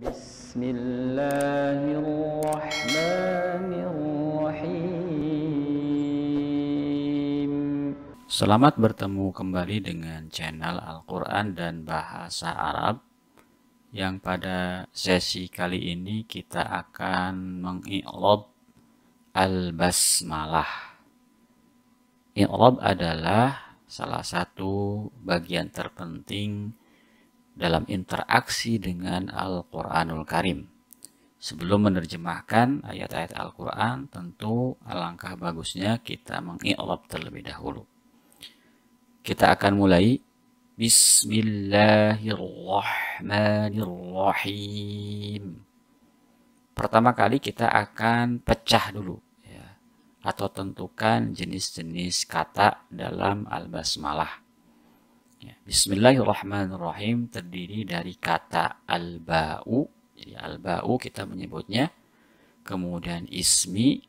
Bismillahirrahmanirrahim. Selamat bertemu kembali dengan channel Al-Quran dan Bahasa Arab yang pada sesi kali ini kita akan mengiklob Al-Basmalah Iklob adalah salah satu bagian terpenting dalam interaksi dengan Al-Quranul Karim. Sebelum menerjemahkan ayat-ayat Al-Quran, tentu alangkah bagusnya kita mengi'rab terlebih dahulu. Kita akan mulai Bismillahirrahmanirrahim. Pertama kali kita akan pecah dulu ya, atau tentukan jenis-jenis kata dalam al-basmalah. Ya, Bismillahirrahmanirrahim terdiri dari kata al-ba'u. Jadi al-ba'u kita menyebutnya. Kemudian ismi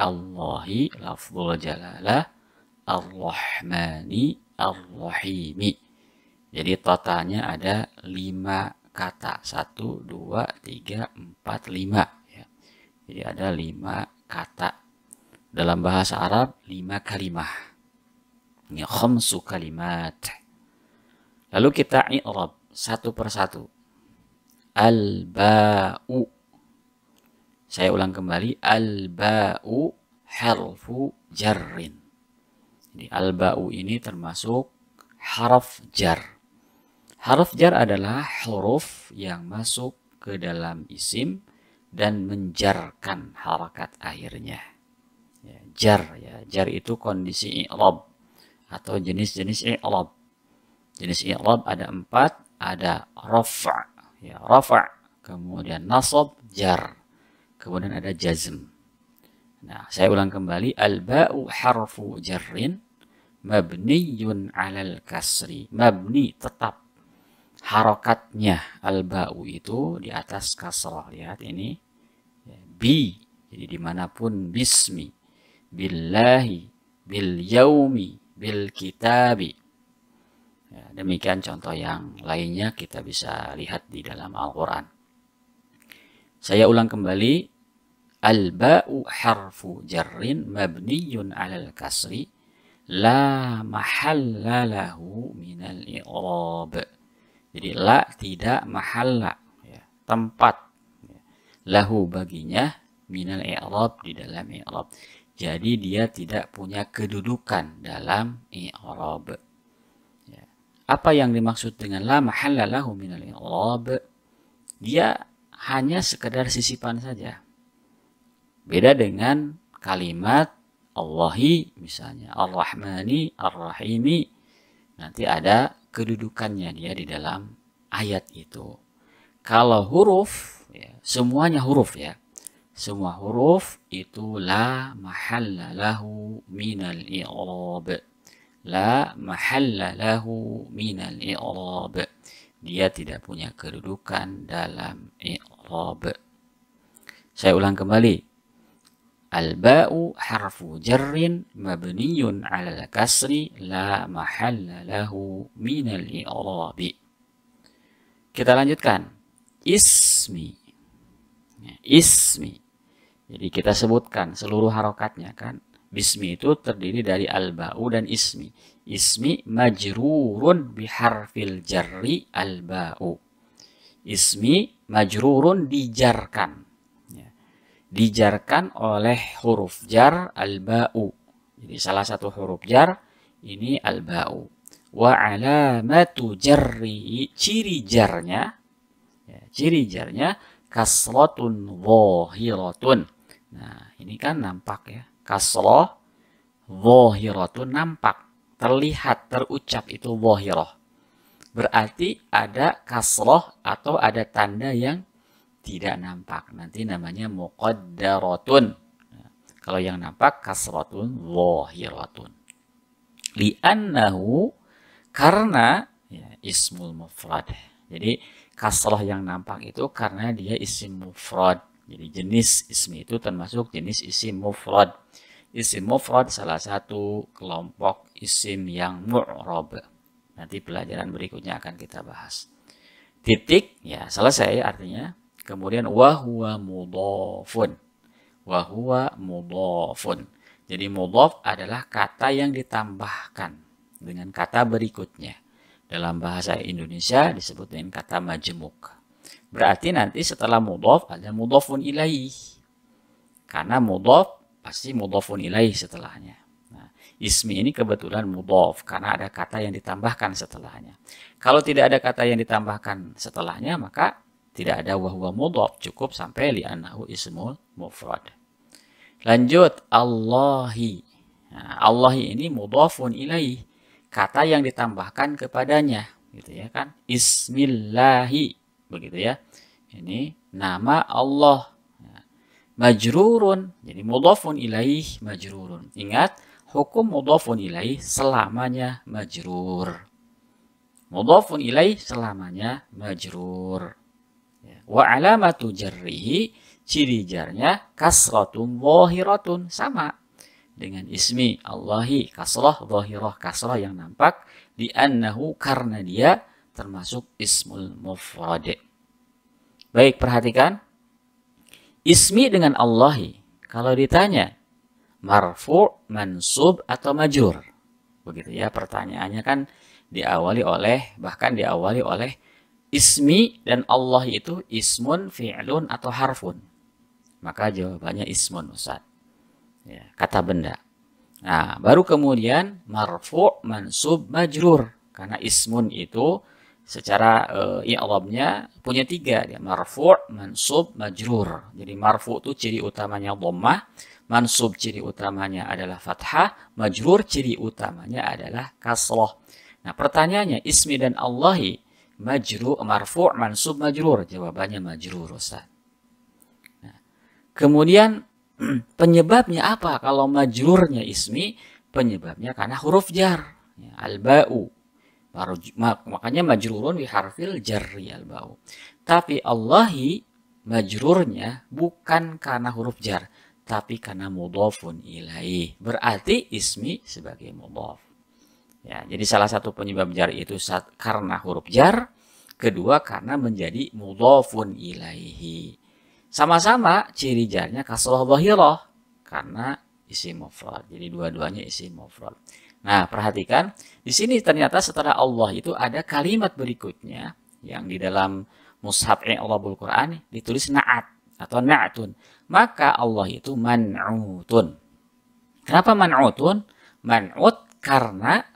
Allahi lafzul jalalah Ar-Rahmani Ar-Rahimi. Jadi totalnya ada lima kata. Satu, dua, tiga, empat, lima. Ya. Jadi ada lima kata. Dalam bahasa Arab, lima kalimah. ini ya, khamsu kalimat. Lalu kita i'rab satu persatu. Al-ba'u. Saya ulang kembali. Al-ba'u harfu jarrin. Jadi al-ba'u ini termasuk harf jar. Harf jar adalah huruf yang masuk ke dalam isim dan menjarkan harakat akhirnya. Ya, jar ya, jar itu kondisi i'rab atau jenis-jenis i'rab. Jenis i'rab ada empat, ada rafa, ya rafa, kemudian nasab, jar, kemudian ada jazm. Nah, saya ulang kembali al-ba'u harfu jarrin mabniyun 'alal kasri. Mabni tetap harokatnya al-ba'u itu di atas kasrah. Lihat ini ya, bi jadi dimanapun bismi billahi bil yaumi bil kitabi Ya, demikian contoh yang lainnya kita bisa lihat di dalam Al-Quran. Saya ulang kembali. Al-ba'u harfu jarrin mabniyun alal kasri la mahalla minal i'rab. Jadi la tidak mahalla, ya, tempat. Ya. Lahu baginya minal i'rab di dalam i'rab. Jadi dia tidak punya kedudukan dalam i'rab. Apa yang dimaksud dengan la mahalla lahu minal i'rab? Dia hanya sekedar sisipan saja. Beda dengan kalimat Allahi misalnya, Ar-Rahmani, Ar-Rahimi. Nanti ada kedudukannya dia di dalam ayat itu. Kalau huruf, ya, semuanya huruf ya. Semua huruf itu la mahalla lahu minal i'rab la mahalla lahu minal i'rab. Dia tidak punya kedudukan dalam i'rab. Saya ulang kembali. Al-ba'u harfu jarrin mabniyun ala kasri la mahalla lahu minal i'rab. Kita lanjutkan. Ismi. Ya, ismi. Jadi kita sebutkan seluruh harokatnya kan. Bismi itu terdiri dari al-ba'u dan ismi. Ismi majrurun biharfil jarri al-ba'u. Ismi majrurun dijarkan. Ya. Dijarkan oleh huruf jar al-ba'u. Jadi salah satu huruf jar ini al-ba'u. Wa alamatu jarri, ciri jarnya, ya, ciri jarnya kasrotun zahiratun. Nah, ini kan nampak ya kasroh itu nampak terlihat terucap itu wohiroh berarti ada kasroh atau ada tanda yang tidak nampak nanti namanya muqaddaratun kalau yang nampak kasrotun wohiratun li'annahu karena ya, ismul mufrad jadi kasroh yang nampak itu karena dia isim mufrad jadi jenis ismi itu termasuk jenis isim mufrad. Isim mufrad salah satu kelompok isim yang mu'rob. Nanti pelajaran berikutnya akan kita bahas. Titik, ya selesai artinya. Kemudian wahuwa mudofun. Wahuwa mudofun. Jadi mudof adalah kata yang ditambahkan dengan kata berikutnya. Dalam bahasa Indonesia disebut dengan kata majemuk. Berarti nanti setelah mudhof ada mudhofun ilaih. Karena mudhof pasti mudhofun ilaih setelahnya. Nah, ismi ini kebetulan mudhof karena ada kata yang ditambahkan setelahnya. Kalau tidak ada kata yang ditambahkan setelahnya maka tidak ada wahwa mudhof, cukup sampai lianahu ismul mufrad. Lanjut Allahi. Nah, Allahi ini mudhofun ilaih, kata yang ditambahkan kepadanya, gitu ya kan? Ismillahi begitu ya. Ini nama Allah. Ya. Majrurun, jadi mudhafun ilaih majrurun. Ingat, hukum mudhafun ilaih selamanya majrur. Mudhafun ilaih selamanya majrur. Ya. Wa alamatu jarrihi, ciri jarnya kasratun wahiratun, sama dengan ismi Allahi kasroh zahirah kasroh yang nampak di annahu karena dia termasuk ismul mufrad. Baik, perhatikan. Ismi dengan Allahi. Kalau ditanya, marfu, mansub, atau majur. Begitu ya, pertanyaannya kan diawali oleh, bahkan diawali oleh ismi dan Allah itu ismun, fi'lun, atau harfun. Maka jawabannya ismun, Ustaz. Ya, kata benda. Nah, baru kemudian marfu, mansub, majur Karena ismun itu secara uh, i'rabnya punya tiga ya marfu' mansub majrur jadi marfu itu ciri utamanya dhammah mansub ciri utamanya adalah fathah majrur ciri utamanya adalah kasroh nah pertanyaannya ismi dan allahi majru marfu' mansub majrur jawabannya majrur Ustaz nah, kemudian penyebabnya apa kalau majrurnya ismi penyebabnya karena huruf jar ya, al-ba'u Makanya majrurun biharfil jarri al bau. Tapi Allahi majrurnya bukan karena huruf jar, tapi karena mudhofun ilahi Berarti ismi sebagai mudhof. Ya, jadi salah satu penyebab jar itu saat, karena huruf jar, kedua karena menjadi mudhofun ilaihi. Sama-sama ciri jarnya kasroh dhahirah karena isi mufrad. Jadi dua-duanya isi mufrad. Nah, perhatikan di sini ternyata setelah Allah itu ada kalimat berikutnya yang di dalam mushaf I'rabul Quran ditulis na'at atau naatun Maka Allah itu man'utun. Kenapa man'utun? Man'ut karena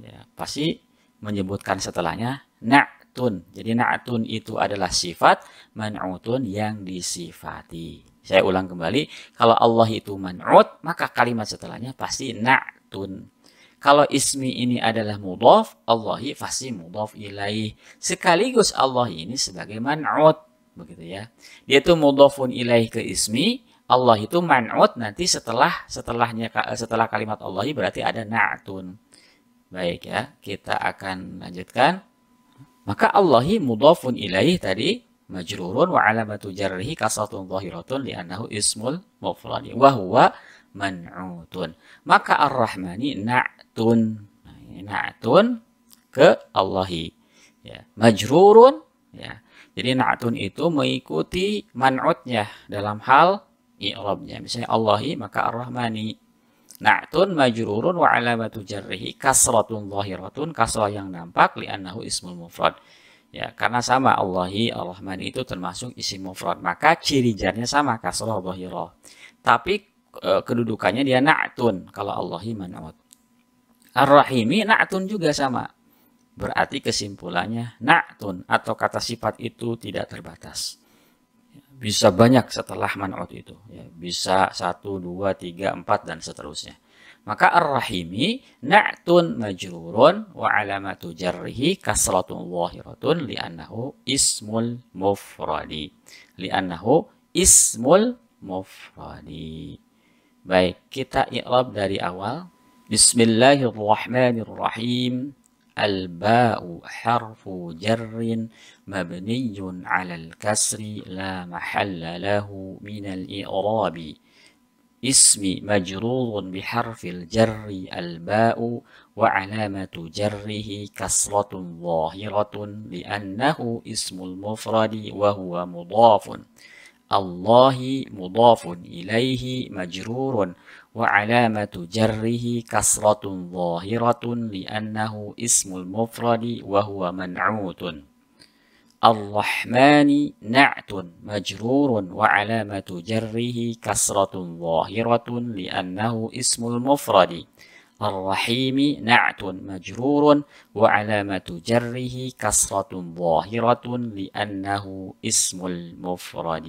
ya, pasti menyebutkan setelahnya naatun. Jadi naatun itu adalah sifat man'utun yang disifati. Saya ulang kembali, kalau Allah itu man'ut, maka kalimat setelahnya pasti naatun. Kalau ismi ini adalah mudhaf, Allahi fasih mudhaf ilaih. Sekaligus Allah ini sebagai man'ud. Begitu ya. Dia itu mudhafun ilaih ke ismi, Allah itu man'ud nanti setelah setelahnya setelah kalimat Allahi berarti ada na'tun. Baik ya, kita akan lanjutkan. Maka Allahi mudhafun ilaih tadi majrurun wa alamatu jarrihi kasratun zahiratun li'annahu ismul mufradi wa huwa man'utun. Maka Ar-Rahmani na' tun naatun ke Allahi ya majrurun ya jadi naatun itu mengikuti man'utnya dalam hal i'rabnya misalnya Allahi maka ar-rahmani naatun majrurun wa alamatu jarrihi kasratun zahiratun kasrah yang nampak li'annahu ismul mufrad ya karena sama Allahi ar-rahmani itu termasuk isim mufrad maka ciri jarnya sama kasrah zahirah tapi e, kedudukannya dia na'tun kalau Allahi man'ut Ar-Rahimi na'tun juga sama. Berarti kesimpulannya na'tun atau kata sifat itu tidak terbatas. Bisa banyak setelah man'ut itu. Ya, bisa satu, dua, tiga, empat, dan seterusnya. Maka ar-rahimi na'tun majrurun wa alamatu jarrihi kasratun zahiratun li'annahu ismul mufradi. Li'annahu ismul mufradi. Baik, kita i'rab dari awal بسم الله الرحمن الرحيم الباء حرف جر مبني على الكسر لا محل له من الإعراب اسم مجرور بحرف الجر الباء وعلامة جره كسرة ظاهرة لأنه اسم المفرد وهو مضاف الله مضاف إليه مجرور وعلامة جره كسرة ظاهرة لأنه اسم المفرد وهو منعوت الرحمن نعت مجرور وعلامة جره كسرة ظاهرة لأنه اسم المفرد الرحيم نعت مجرور وعلامة جره كسرة ظاهرة لأنه اسم المفرد